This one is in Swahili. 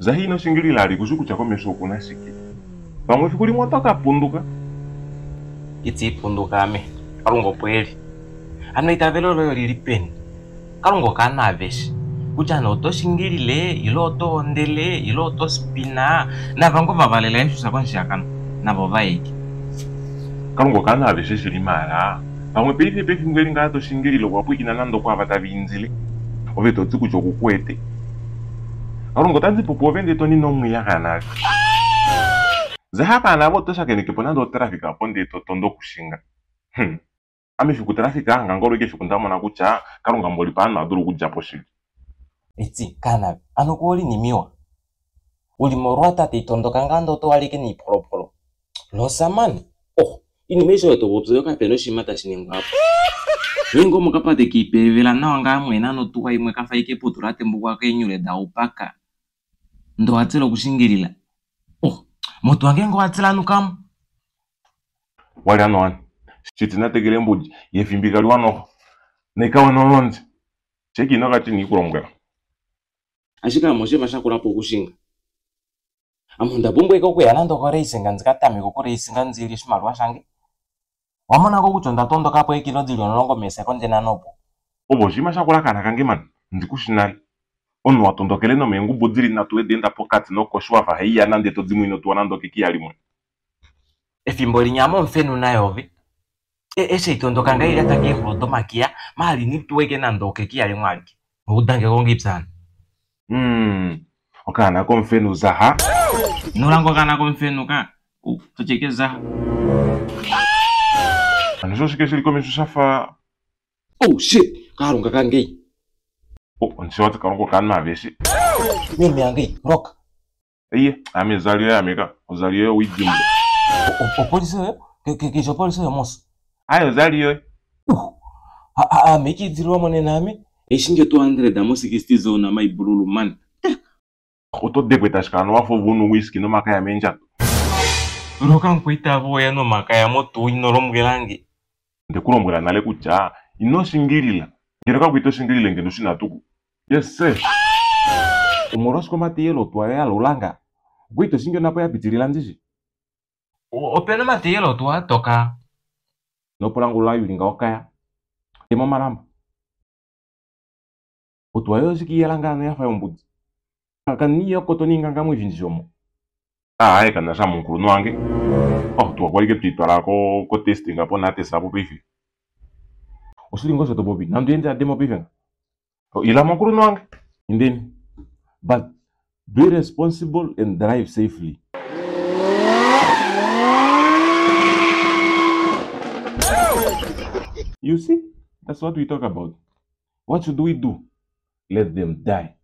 zahino shingilila ali kuchikucha komesha ukunashiki pamwe fikulimwa punduka iti punduka ame kalungo pweli ano itaveloloyo lili peni kalungo kanaveshe kuti ano otoxingilile ile otoondele ile na navango vavalela enxusa konxakano navo vaeki kalungo kanaveshe xili mala pamwe peife pefingweli ngaa wapu kwapwikina nando vata tavinzile ove totsi kuca okukwete alongotadzi popuwo vendeto ninomwiyakanali zihapana avo toxakenekepo na ndotirafikapo ndeto tondokuxinga hmm. amifikutrafikanga ngolo ike fiku ndamona kutya kalunga mboli pano adulu kudyapo xilo itsi kanavi ano kuoli nimiwa ulimo lwa tate itondokanga ndo towaleke niipolopolo losamani oh inima iso etopopiseyo kapena oxima taxi ningwa apo ningo mokapate kiipevela nawa ngaa mwene ano tuwa imwe kafa ike putu la tembukwako enyule daupaka ndowatsela kushingirila oh moto wange ngowatselanukamo walianowani citinatekele mbuji yevimbika liwanoho naikawanolonzi cekina katini ikulongwela axikamo xiva xa kulapo kuxinga amundabumbweka ku yana ndoko reyisinga ndzi ka tamiku ku reyisinga ndzi yili ximaliwa xange wa monaku ku conda tondokapo ekilo dzilionolongo misekondlinanopo uvo xima xa kulakana kange mani ndzi ku xinani onwatondokele nomengu budhili natue dinda pokati nokoshwafa heiya nande todzimwino tuwanandokikia limwe efimbo linyama omufenu nayovi ese itondoka ngai ila takie kulodomakia maali nituweke nando okekia limwe alike oudange kongipsana mm. okaana komufenu zaha nolanga okaana komufenu ka totyeke zaha ano sho shike shili komisho shafa oh shit kaalunga kangei oh nsiwati kalongo kanimavesi mimi yange roka iye amezaliwa yameka uzaliwa wijimbo opolisiyo kicho polisiyo moso ayi uzaliwe uh, amechidzirwa mwene nami exinge 200 amosikisitiza una maibululu mani utodegweta eh, xikano wafo vunu wiski nomaka ya menjato roka nkuitavoya nomaka ya motunyi nolombwelange ndikulombwela nale kutya inoxingilila ngeno kakuita oxingilile ngeno xinatuku yese umorosco matiyelo tua yalulanga ah. gwito singio napo yapitilila nzishi opena matiyelo tua toka nopulanga ulayulinga okaya oh, temo malamba otua yosikiyelangano yafa yombudzi akaniiyoko toninganga mwivinji shomo aaye kana sha munkulunu wange ah, oh tua kwalike twitwala ko testing apo natesa apo pife osilingo sho topopi nandu yende ademo pife nga Oh, ila makuru nwange indeni but be responsible and drive safely you see that's what we talk about what should we do let them die